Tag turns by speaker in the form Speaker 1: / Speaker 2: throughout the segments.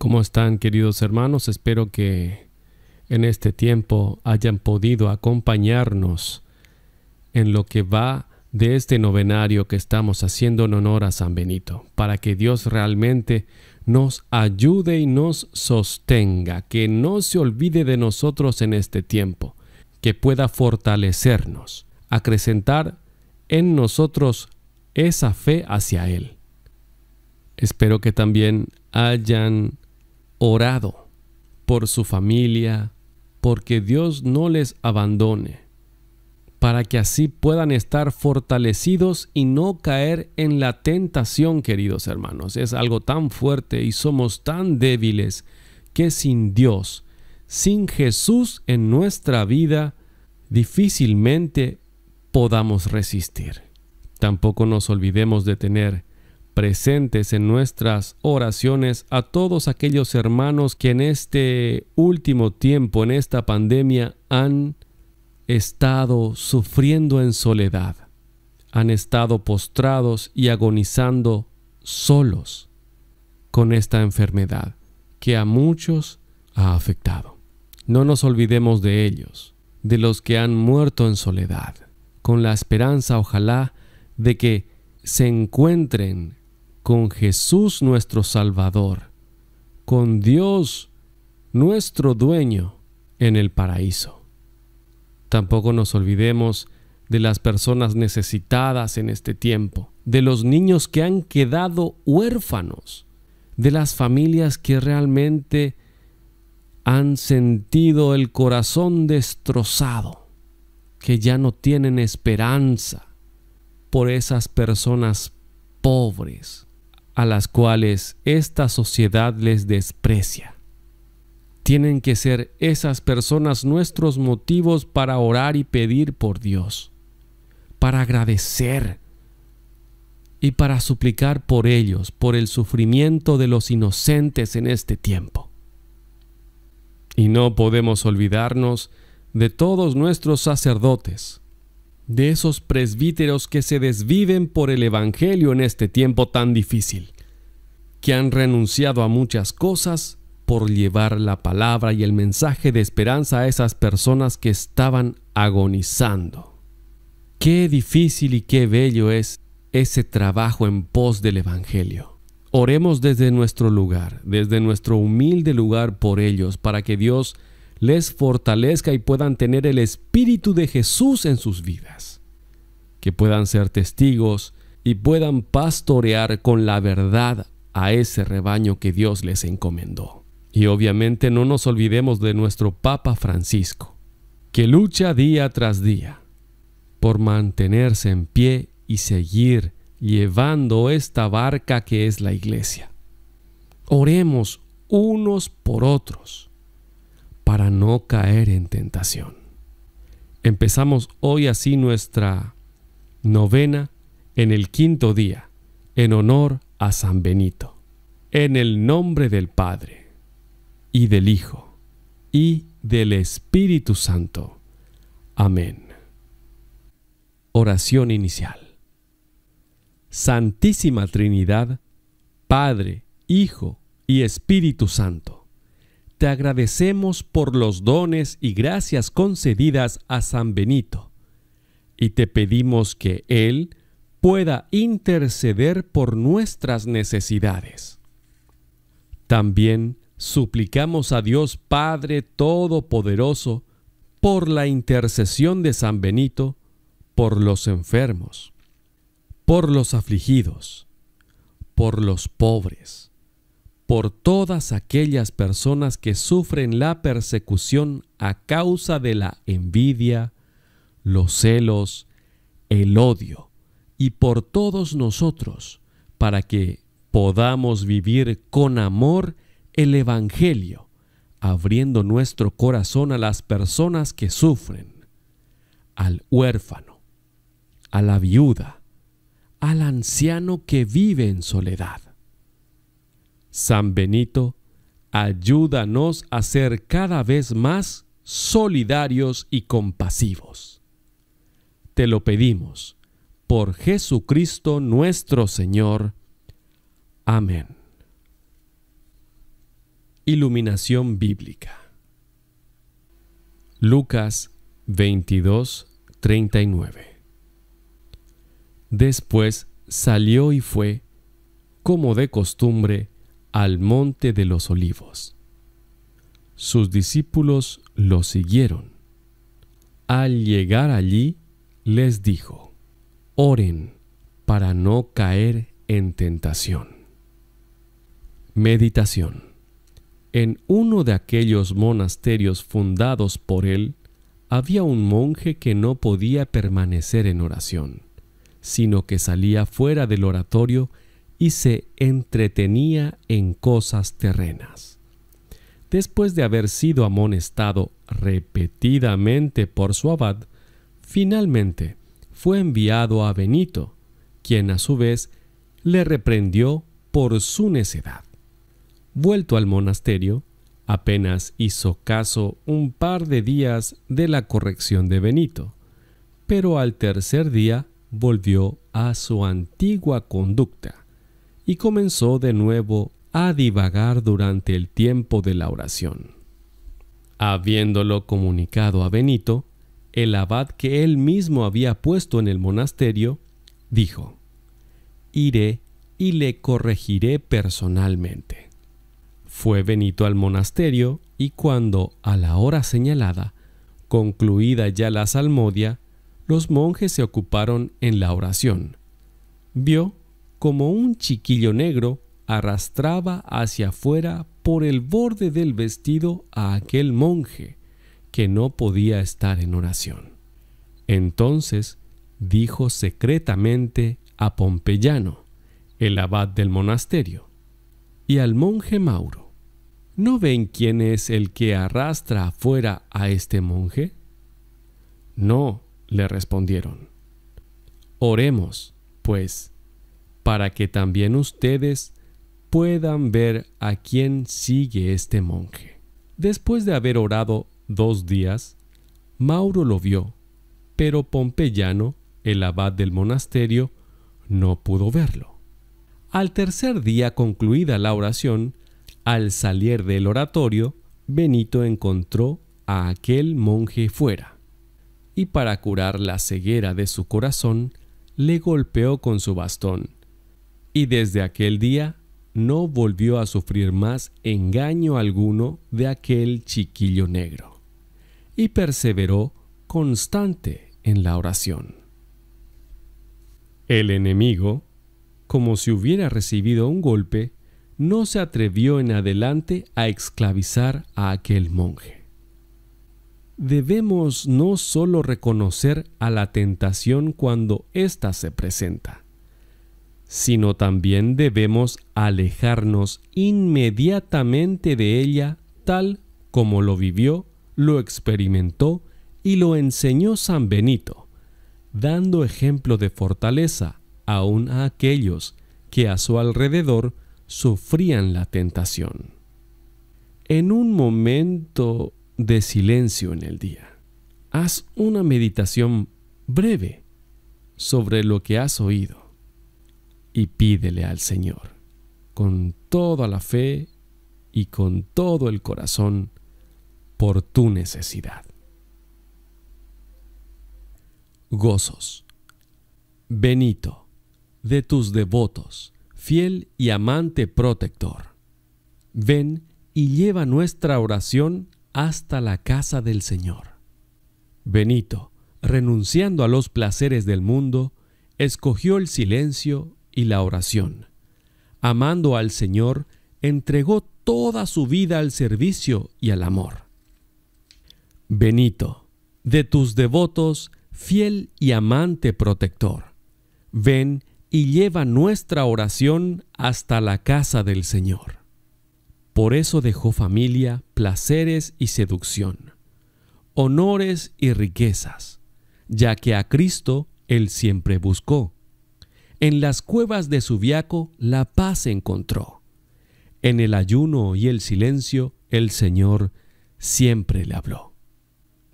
Speaker 1: ¿Cómo están queridos hermanos? Espero que en este tiempo hayan podido acompañarnos en lo que va de este novenario que estamos haciendo en honor a San Benito, para que Dios realmente nos ayude y nos sostenga, que no se olvide de nosotros en este tiempo, que pueda fortalecernos, acrecentar en nosotros esa fe hacia Él. Espero que también hayan orado por su familia, porque Dios no les abandone, para que así puedan estar fortalecidos y no caer en la tentación, queridos hermanos. Es algo tan fuerte y somos tan débiles que sin Dios, sin Jesús en nuestra vida, difícilmente podamos resistir. Tampoco nos olvidemos de tener presentes en nuestras oraciones a todos aquellos hermanos que en este último tiempo, en esta pandemia, han estado sufriendo en soledad, han estado postrados y agonizando solos con esta enfermedad que a muchos ha afectado. No nos olvidemos de ellos, de los que han muerto en soledad, con la esperanza, ojalá, de que se encuentren con Jesús nuestro Salvador, con Dios nuestro dueño en el paraíso. Tampoco nos olvidemos de las personas necesitadas en este tiempo, de los niños que han quedado huérfanos, de las familias que realmente han sentido el corazón destrozado, que ya no tienen esperanza por esas personas pobres a las cuales esta sociedad les desprecia. Tienen que ser esas personas nuestros motivos para orar y pedir por Dios, para agradecer y para suplicar por ellos, por el sufrimiento de los inocentes en este tiempo. Y no podemos olvidarnos de todos nuestros sacerdotes, de esos presbíteros que se desviven por el Evangelio en este tiempo tan difícil, que han renunciado a muchas cosas por llevar la palabra y el mensaje de esperanza a esas personas que estaban agonizando. Qué difícil y qué bello es ese trabajo en pos del Evangelio. Oremos desde nuestro lugar, desde nuestro humilde lugar por ellos, para que Dios les fortalezca y puedan tener el Espíritu de Jesús en sus vidas, que puedan ser testigos y puedan pastorear con la verdad a ese rebaño que Dios les encomendó. Y obviamente no nos olvidemos de nuestro Papa Francisco, que lucha día tras día por mantenerse en pie y seguir llevando esta barca que es la iglesia. Oremos unos por otros no caer en tentación. Empezamos hoy así nuestra novena en el quinto día, en honor a San Benito, en el nombre del Padre, y del Hijo, y del Espíritu Santo. Amén. Oración inicial. Santísima Trinidad, Padre, Hijo y Espíritu Santo te agradecemos por los dones y gracias concedidas a San Benito, y te pedimos que Él pueda interceder por nuestras necesidades. También suplicamos a Dios Padre Todopoderoso, por la intercesión de San Benito, por los enfermos, por los afligidos, por los pobres, por todas aquellas personas que sufren la persecución a causa de la envidia, los celos, el odio, y por todos nosotros, para que podamos vivir con amor el Evangelio, abriendo nuestro corazón a las personas que sufren, al huérfano, a la viuda, al anciano que vive en soledad San Benito, ayúdanos a ser cada vez más solidarios y compasivos. Te lo pedimos por Jesucristo nuestro Señor. Amén. Iluminación Bíblica. Lucas 22, 39. Después salió y fue, como de costumbre, al monte de los olivos. Sus discípulos lo siguieron. Al llegar allí, les dijo, oren para no caer en tentación. Meditación. En uno de aquellos monasterios fundados por él, había un monje que no podía permanecer en oración, sino que salía fuera del oratorio y se entretenía en cosas terrenas. Después de haber sido amonestado repetidamente por su abad, finalmente fue enviado a Benito, quien a su vez le reprendió por su necedad. Vuelto al monasterio, apenas hizo caso un par de días de la corrección de Benito, pero al tercer día volvió a su antigua conducta y comenzó de nuevo a divagar durante el tiempo de la oración. Habiéndolo comunicado a Benito, el abad que él mismo había puesto en el monasterio, dijo, Iré y le corregiré personalmente. Fue Benito al monasterio y cuando, a la hora señalada, concluida ya la salmodia, los monjes se ocuparon en la oración. Vio como un chiquillo negro, arrastraba hacia afuera por el borde del vestido a aquel monje que no podía estar en oración. Entonces dijo secretamente a Pompeyano, el abad del monasterio, y al monje Mauro, ¿no ven quién es el que arrastra afuera a este monje? No, le respondieron. Oremos, pues, para que también ustedes puedan ver a quién sigue este monje. Después de haber orado dos días, Mauro lo vio, pero Pompeyano, el abad del monasterio, no pudo verlo. Al tercer día concluida la oración, al salir del oratorio, Benito encontró a aquel monje fuera, y para curar la ceguera de su corazón, le golpeó con su bastón y desde aquel día no volvió a sufrir más engaño alguno de aquel chiquillo negro, y perseveró constante en la oración. El enemigo, como si hubiera recibido un golpe, no se atrevió en adelante a esclavizar a aquel monje. Debemos no solo reconocer a la tentación cuando ésta se presenta, sino también debemos alejarnos inmediatamente de ella tal como lo vivió, lo experimentó y lo enseñó San Benito, dando ejemplo de fortaleza aún a aquellos que a su alrededor sufrían la tentación. En un momento de silencio en el día, haz una meditación breve sobre lo que has oído y pídele al Señor con toda la fe y con todo el corazón por tu necesidad. Gozos. Benito, de tus devotos, fiel y amante protector. Ven y lleva nuestra oración hasta la casa del Señor. Benito, renunciando a los placeres del mundo, escogió el silencio la oración. Amando al Señor, entregó toda su vida al servicio y al amor. Benito, de tus devotos, fiel y amante protector, ven y lleva nuestra oración hasta la casa del Señor. Por eso dejó familia, placeres y seducción, honores y riquezas, ya que a Cristo él siempre buscó en las cuevas de Subiaco la paz encontró. En el ayuno y el silencio el Señor siempre le habló.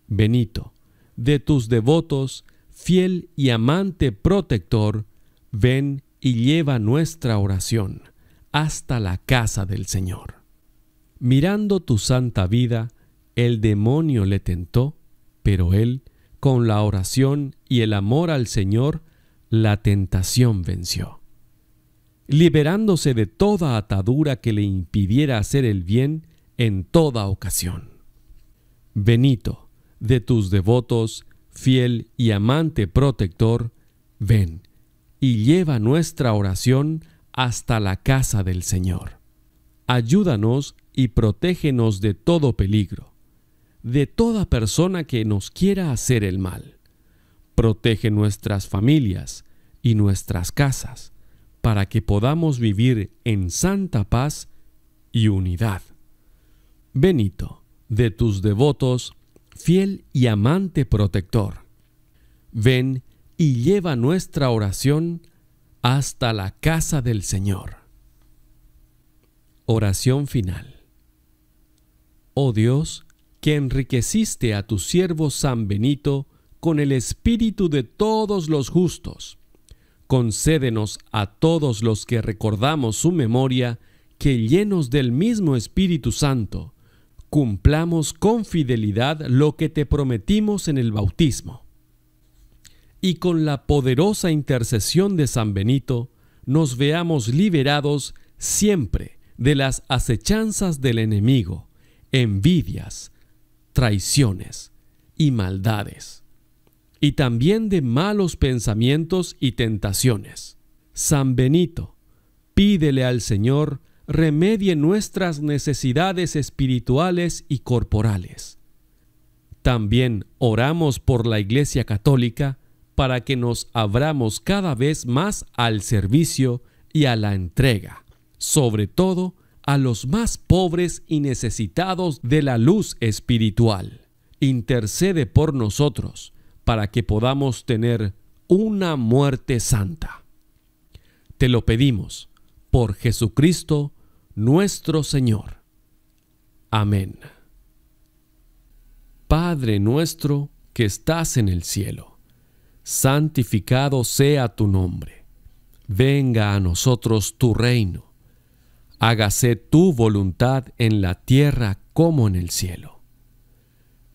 Speaker 1: Benito, de tus devotos, fiel y amante protector, ven y lleva nuestra oración hasta la casa del Señor. Mirando tu santa vida, el demonio le tentó, pero él, con la oración y el amor al Señor, la tentación venció. Liberándose de toda atadura que le impidiera hacer el bien en toda ocasión. Benito, de tus devotos, fiel y amante protector, ven y lleva nuestra oración hasta la casa del Señor. Ayúdanos y protégenos de todo peligro, de toda persona que nos quiera hacer el mal protege nuestras familias y nuestras casas para que podamos vivir en santa paz y unidad. Benito, de tus devotos, fiel y amante protector, ven y lleva nuestra oración hasta la casa del Señor. Oración final. Oh Dios, que enriqueciste a tu siervo San Benito, con el espíritu de todos los justos. Concédenos a todos los que recordamos su memoria, que llenos del mismo Espíritu Santo, cumplamos con fidelidad lo que te prometimos en el bautismo. Y con la poderosa intercesión de San Benito, nos veamos liberados siempre de las acechanzas del enemigo, envidias, traiciones y maldades y también de malos pensamientos y tentaciones. San Benito, pídele al Señor remedie nuestras necesidades espirituales y corporales. También oramos por la Iglesia Católica para que nos abramos cada vez más al servicio y a la entrega, sobre todo a los más pobres y necesitados de la luz espiritual. Intercede por nosotros para que podamos tener una muerte santa. Te lo pedimos por Jesucristo nuestro Señor. Amén. Padre nuestro que estás en el cielo, santificado sea tu nombre. Venga a nosotros tu reino. Hágase tu voluntad en la tierra como en el cielo.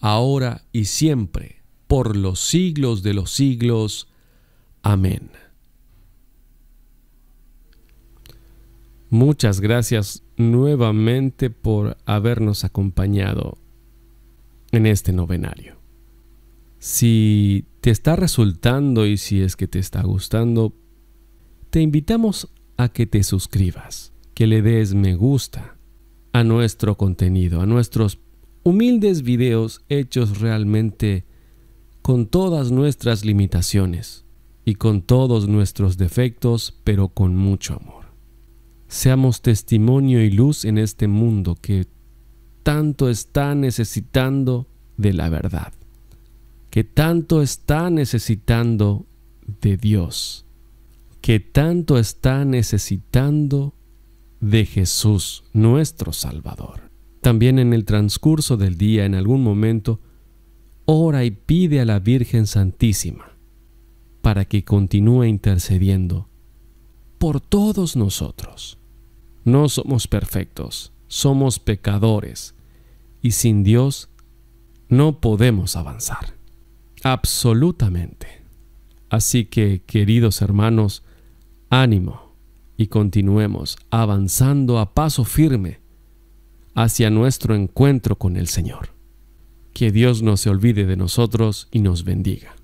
Speaker 1: ahora y siempre, por los siglos de los siglos. Amén. Muchas gracias nuevamente por habernos acompañado en este novenario. Si te está resultando y si es que te está gustando, te invitamos a que te suscribas, que le des me gusta a nuestro contenido, a nuestros humildes videos hechos realmente con todas nuestras limitaciones y con todos nuestros defectos, pero con mucho amor. Seamos testimonio y luz en este mundo que tanto está necesitando de la verdad, que tanto está necesitando de Dios, que tanto está necesitando de Jesús, nuestro Salvador. También en el transcurso del día, en algún momento, ora y pide a la Virgen Santísima para que continúe intercediendo por todos nosotros. No somos perfectos, somos pecadores y sin Dios no podemos avanzar. Absolutamente. Así que, queridos hermanos, ánimo y continuemos avanzando a paso firme hacia nuestro encuentro con el Señor. Que Dios no se olvide de nosotros y nos bendiga.